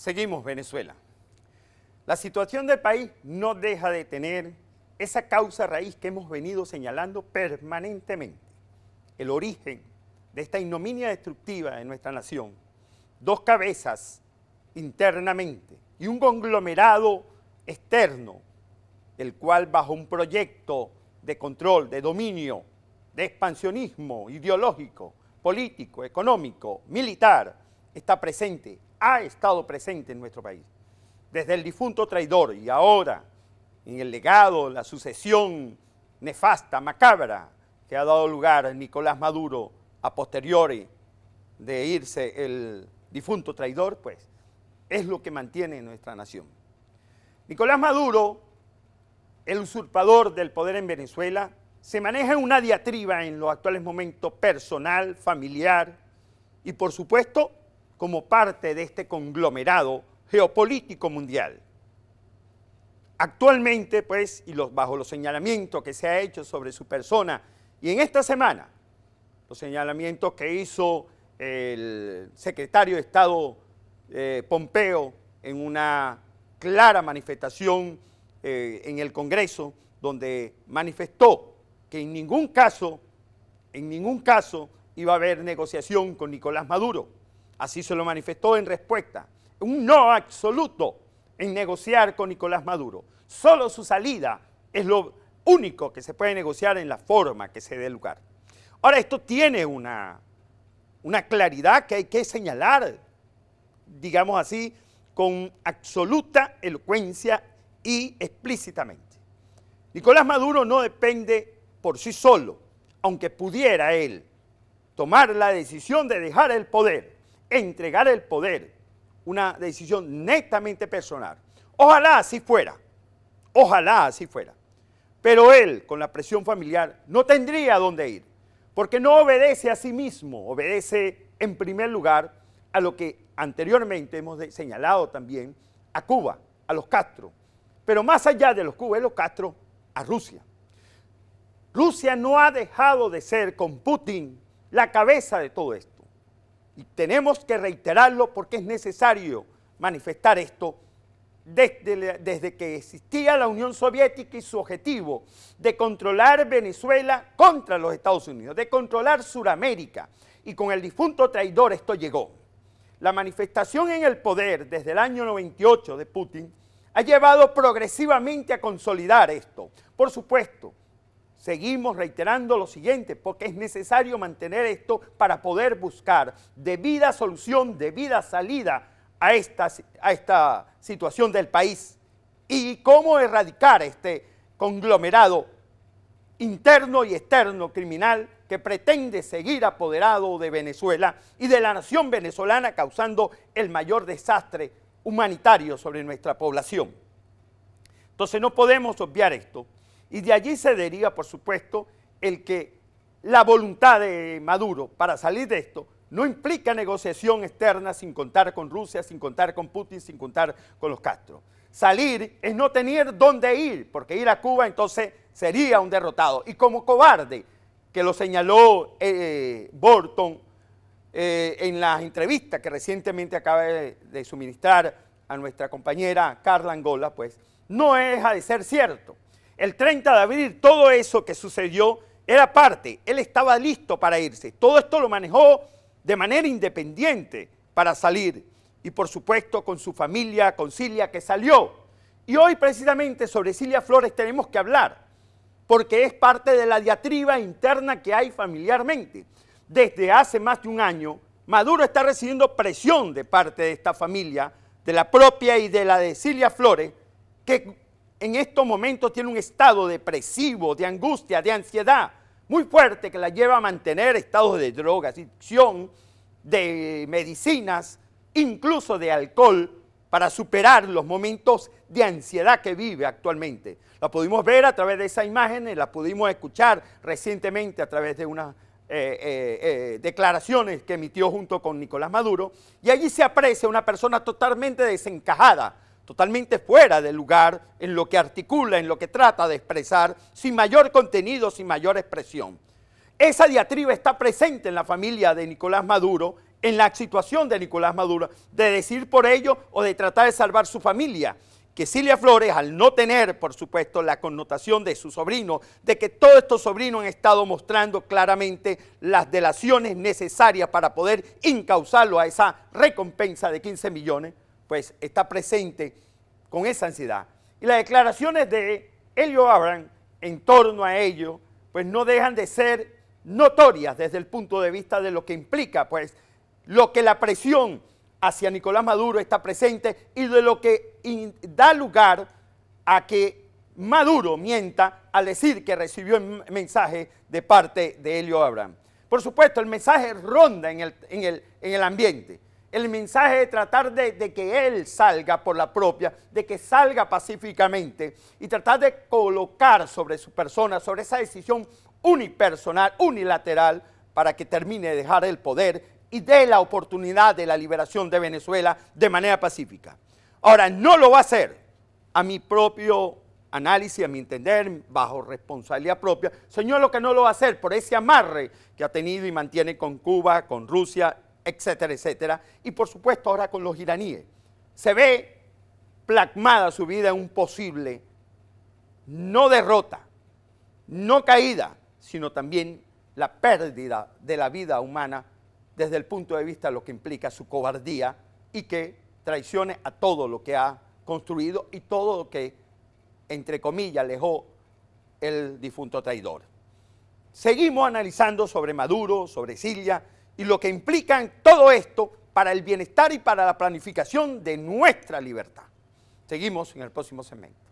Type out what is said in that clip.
Seguimos, Venezuela. La situación del país no deja de tener esa causa raíz que hemos venido señalando permanentemente, el origen de esta ignominia destructiva de nuestra nación. Dos cabezas internamente y un conglomerado externo, el cual bajo un proyecto de control, de dominio, de expansionismo ideológico, político, económico, militar, está presente ha estado presente en nuestro país. Desde el difunto traidor y ahora en el legado, la sucesión nefasta, macabra, que ha dado lugar a Nicolás Maduro a posteriori de irse el difunto traidor, pues es lo que mantiene nuestra nación. Nicolás Maduro, el usurpador del poder en Venezuela, se maneja en una diatriba en los actuales momentos personal, familiar y por supuesto como parte de este conglomerado geopolítico mundial. Actualmente, pues, y bajo los señalamientos que se ha hecho sobre su persona, y en esta semana, los señalamientos que hizo el secretario de Estado eh, Pompeo en una clara manifestación eh, en el Congreso, donde manifestó que en ningún caso, en ningún caso iba a haber negociación con Nicolás Maduro Así se lo manifestó en respuesta. Un no absoluto en negociar con Nicolás Maduro. Solo su salida es lo único que se puede negociar en la forma que se dé lugar. Ahora, esto tiene una, una claridad que hay que señalar, digamos así, con absoluta elocuencia y explícitamente. Nicolás Maduro no depende por sí solo, aunque pudiera él tomar la decisión de dejar el poder entregar el poder, una decisión netamente personal. Ojalá así fuera, ojalá así fuera. Pero él, con la presión familiar, no tendría dónde ir, porque no obedece a sí mismo, obedece en primer lugar a lo que anteriormente hemos señalado también, a Cuba, a los Castro, pero más allá de los Cuba y los Castro, a Rusia. Rusia no ha dejado de ser con Putin la cabeza de todo esto. Y tenemos que reiterarlo porque es necesario manifestar esto desde, que existía la Unión Soviética y su objetivo de controlar Venezuela contra los Estados Unidos, de controlar Sudamérica. Y con el difunto traidor esto llegó. La manifestación en el poder desde el año 98 de Putin ha llevado progresivamente a consolidar esto. Por supuesto, seguimos reiterando lo siguiente, porque es necesario mantener esto para poder buscar debida solución, debida salida a esta, situación del país y cómo erradicar este conglomerado interno y externo criminal que pretende seguir apoderado de Venezuela y de la nación venezolana causando el mayor desastre humanitario sobre nuestra población. Entonces no podemos obviar esto. Y de allí se deriva, por supuesto, el que la voluntad de Maduro para salir de esto no implica negociación externa sin contar con Rusia, sin contar con Putin, sin contar con los Castro. Salir es no tener dónde ir, porque ir a Cuba entonces sería un derrotado. Y como cobarde, que lo señaló eh, eh, en la entrevista que recientemente acaba de suministrar a nuestra compañera Carla Angola, pues no deja de ser cierto el 30 de abril, todo eso que sucedió era parte, él estaba listo para irse. Todo esto lo manejó de manera independiente para salir y por supuesto con su familia, con Cilia que salió. Y hoy precisamente sobre Cilia Flores tenemos que hablar, porque es parte de la diatriba interna que hay familiarmente. Desde hace más de un año, Maduro está recibiendo presión de parte de esta familia, de la propia y de la de Cilia Flores, que en estos momentos tiene un estado depresivo, de angustia, de ansiedad muy fuerte que la lleva a mantener estados de drogas, adicción, de medicinas, incluso de alcohol, para superar los momentos de ansiedad que vive actualmente. La pudimos ver a través de esas imágenes, eh, la pudimos escuchar recientemente a través de unas eh, eh, declaraciones que emitió junto con Nicolás Maduro, y allí se aprecia una persona totalmente desencajada, totalmente fuera de lugar en lo que articula, en lo que trata de expresar, sin mayor contenido, sin mayor expresión. Esa diatriba está presente en la familia de Nicolás Maduro, en la situación de Nicolás Maduro, de decir por ello o de tratar de salvar su familia. Que Cilia Flores, al no tener, por supuesto, la connotación de su sobrino, de que todos estos sobrinos han estado mostrando claramente las delaciones necesarias para poder incausarlo a esa recompensa de 15 millones, pues está presente con esa ansiedad. Y las declaraciones de Elio Abraham en torno a ello, pues no dejan de ser notorias desde el punto de vista de lo que implica, pues, lo que la presión hacia Nicolás Maduro está presente y de lo que da lugar a que Maduro mienta al decir que recibió el mensaje de parte de Elio Abraham. Por supuesto, el mensaje ronda en el, en el, en el ambiente el mensaje de tratar de, que él salga por la propia, de que salga pacíficamente y tratar de colocar sobre su persona, sobre esa decisión unipersonal, unilateral, para que termine de dejar el poder y dé la oportunidad de la liberación de Venezuela de manera pacífica. Ahora, no lo va a hacer a mi propio análisis, a mi entender, bajo responsabilidad propia. Señor, lo que no lo va a hacer por ese amarre que ha tenido y mantiene con Cuba, con Rusia etcétera, etcétera. Y por supuesto ahora con los iraníes. Se ve plasmada su vida en un posible, no derrota, no caída, sino también la pérdida de la vida humana desde el punto de vista de lo que implica su cobardía y que traicione a todo lo que ha construido y todo lo que, entre comillas, alejó el difunto traidor. Seguimos analizando sobre Maduro, sobre Silla, y lo que implican todo esto para el bienestar y para la planificación de nuestra libertad. Seguimos en el próximo segmento.